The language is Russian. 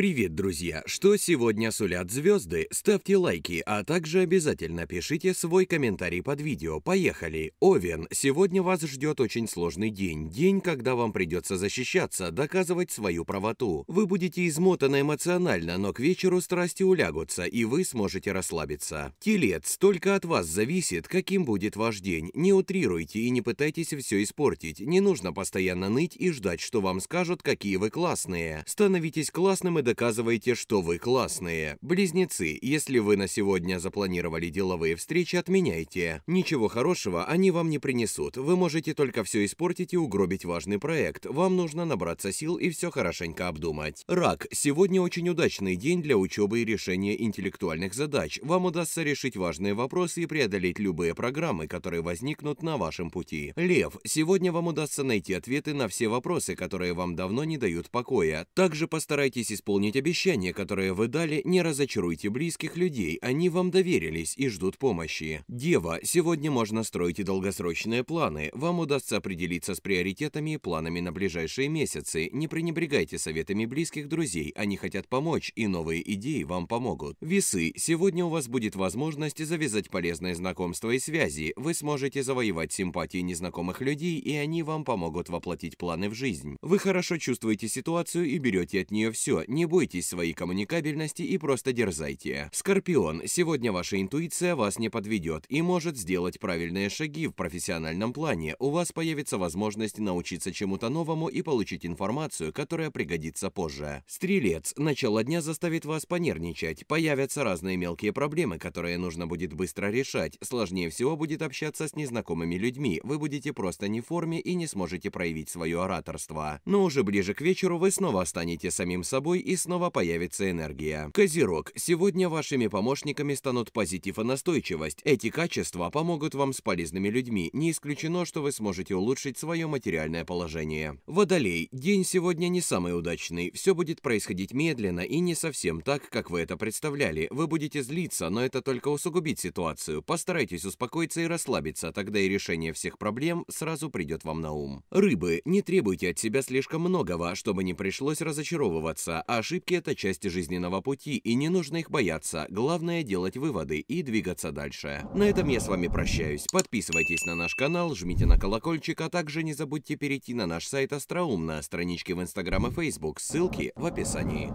Привет, друзья! Что сегодня сулят звезды? Ставьте лайки, а также обязательно пишите свой комментарий под видео. Поехали! Овен, сегодня вас ждет очень сложный день. День, когда вам придется защищаться, доказывать свою правоту. Вы будете измотаны эмоционально, но к вечеру страсти улягутся, и вы сможете расслабиться. Телец, только от вас зависит, каким будет ваш день. Не утрируйте и не пытайтесь все испортить. Не нужно постоянно ныть и ждать, что вам скажут, какие вы классные. Становитесь классным и доказываете, что вы классные. Близнецы, если вы на сегодня запланировали деловые встречи, отменяйте. Ничего хорошего они вам не принесут. Вы можете только все испортить и угробить важный проект. Вам нужно набраться сил и все хорошенько обдумать. Рак. Сегодня очень удачный день для учебы и решения интеллектуальных задач. Вам удастся решить важные вопросы и преодолеть любые программы, которые возникнут на вашем пути. Лев. Сегодня вам удастся найти ответы на все вопросы, которые вам давно не дают покоя. Также постарайтесь исполнить исполнить обещание, которое вы дали, не разочаруйте близких людей, они вам доверились и ждут помощи. Дева, сегодня можно строить и долгосрочные планы, вам удастся определиться с приоритетами и планами на ближайшие месяцы, не пренебрегайте советами близких друзей, они хотят помочь, и новые идеи вам помогут. Весы, сегодня у вас будет возможность завязать полезные знакомства и связи, вы сможете завоевать симпатии незнакомых людей, и они вам помогут воплотить планы в жизнь. Вы хорошо чувствуете ситуацию и берете от нее все, не не бойтесь своей коммуникабельности и просто дерзайте. Скорпион, сегодня ваша интуиция вас не подведет и может сделать правильные шаги в профессиональном плане. У вас появится возможность научиться чему-то новому и получить информацию, которая пригодится позже. Стрелец, начало дня заставит вас понервничать. Появятся разные мелкие проблемы, которые нужно будет быстро решать. Сложнее всего будет общаться с незнакомыми людьми. Вы будете просто не в форме и не сможете проявить свое ораторство. Но уже ближе к вечеру вы снова станете самим собой и снова появится энергия. Козерог. Сегодня вашими помощниками станут позитив и настойчивость. Эти качества помогут вам с полезными людьми. Не исключено, что вы сможете улучшить свое материальное положение. Водолей. День сегодня не самый удачный. Все будет происходить медленно и не совсем так, как вы это представляли. Вы будете злиться, но это только усугубит ситуацию. Постарайтесь успокоиться и расслабиться, тогда и решение всех проблем сразу придет вам на ум. Рыбы. Не требуйте от себя слишком многого, чтобы не пришлось разочаровываться, а ошибки – это части жизненного пути, и не нужно их бояться. Главное – делать выводы и двигаться дальше. На этом я с вами прощаюсь. Подписывайтесь на наш канал, жмите на колокольчик, а также не забудьте перейти на наш сайт Остроумно, странички в Инстаграм и Фейсбук, ссылки в описании.